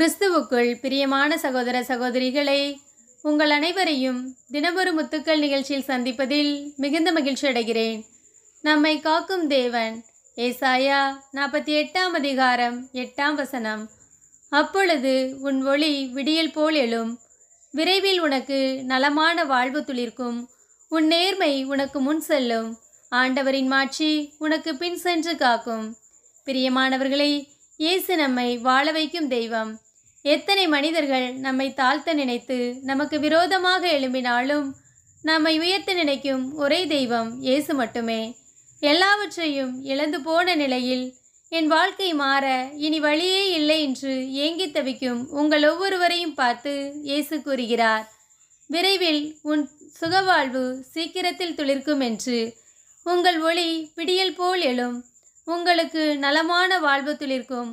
கிறிஸ்துவுக்குள் பிரியமான சகோதர சகோதரிகளை உங்கள் அனைவரையும் தினமொரு முத்துக்கள் நிகழ்ச்சியில் சந்திப்பதில் மிகுந்த மகிழ்ச்சி அடைகிறேன் நம்மை காக்கும் தேவன் ஏசாயா நாற்பத்தி எட்டாம் அதிகாரம் எட்டாம் வசனம் அப்பொழுது உன் ஒளி விடியல் போல் எழும் விரைவில் உனக்கு நலமான வாழ்வு துளிர்க்கும் உன் நேர்மை உனக்கு முன் செல்லும் ஆண்டவரின் மாட்சி உனக்கு பின் சென்று காக்கும் பிரியமானவர்களை இயேசு நம்மை வாழ வைக்கும் தெய்வம் எத்தனை மனிதர்கள் நம்மை தாழ்த்த நினைத்து நமக்கு விரோதமாக எழும்பினாலும் நம்மை உயர்த்த நினைக்கும் ஒரே தெய்வம் இயேசு மட்டுமே எல்லாவற்றையும் இழந்து போன நிலையில் என் வாழ்க்கை மாற இனி வழியே இல்லை என்று ஏங்கி தவிக்கும் உங்கள் ஒவ்வொருவரையும் பார்த்து இயேசு கூறுகிறார் விரைவில் உன் சுகவாழ்வு சீக்கிரத்தில் துளிர்க்கும் என்று உங்கள் ஒளி பிடியல் போல் எழும் உங்களுக்கு நலமான வாழ்வு துளிர்க்கும்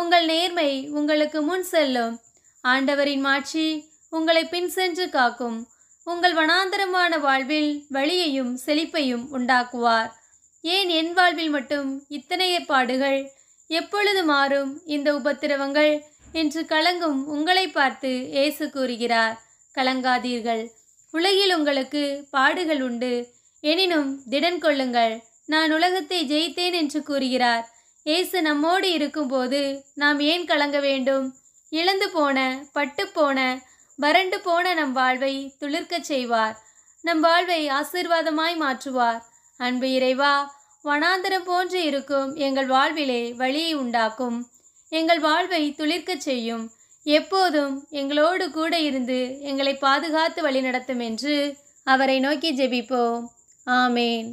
உங்கள் நேர்மை உங்களுக்கு முன் செல்லும் ஆண்டவரின் மாட்சி உங்களை பின் சென்று காக்கும் உங்கள் வனாந்தரமான வாழ்வில் வழியையும் செழிப்பையும் உண்டாக்குவார் ஏன் என் வாழ்வில் மட்டும் இத்தனை ஏற்பாடுகள் எப்பொழுது மாறும் இந்த உபத்திரவங்கள் என்று கலங்கும் உங்களை பார்த்து ஏசு கூறுகிறார் கலங்காதீர்கள் உலகில் உங்களுக்கு பாடுகள் உண்டு எனினும் திடன் கொள்ளுங்கள் நான் உலகத்தை ஜெயித்தேன் என்று கூறுகிறார் இயேசு நம்மோடு இருக்கும்போது நாம் ஏன் கலங்க வேண்டும் இழந்து போன பட்டு போன வறண்டு போன நம் வாழ்வை துளிர்க்கச் செய்வார் நம் வாழ்வை ஆசீர்வாதமாய் மாற்றுவார் அன்பு இறைவா வனாந்தரம் போன்று இருக்கும் எங்கள் வாழ்விலே வழியை உண்டாக்கும் எங்கள் வாழ்வை துளிர்க்கச் செய்யும் எப்போதும் எங்களோடு கூட இருந்து எங்களை பாதுகாத்து வழிநடத்தும் என்று அவரை நோக்கி ஜெபிப்போம் ஆமேன்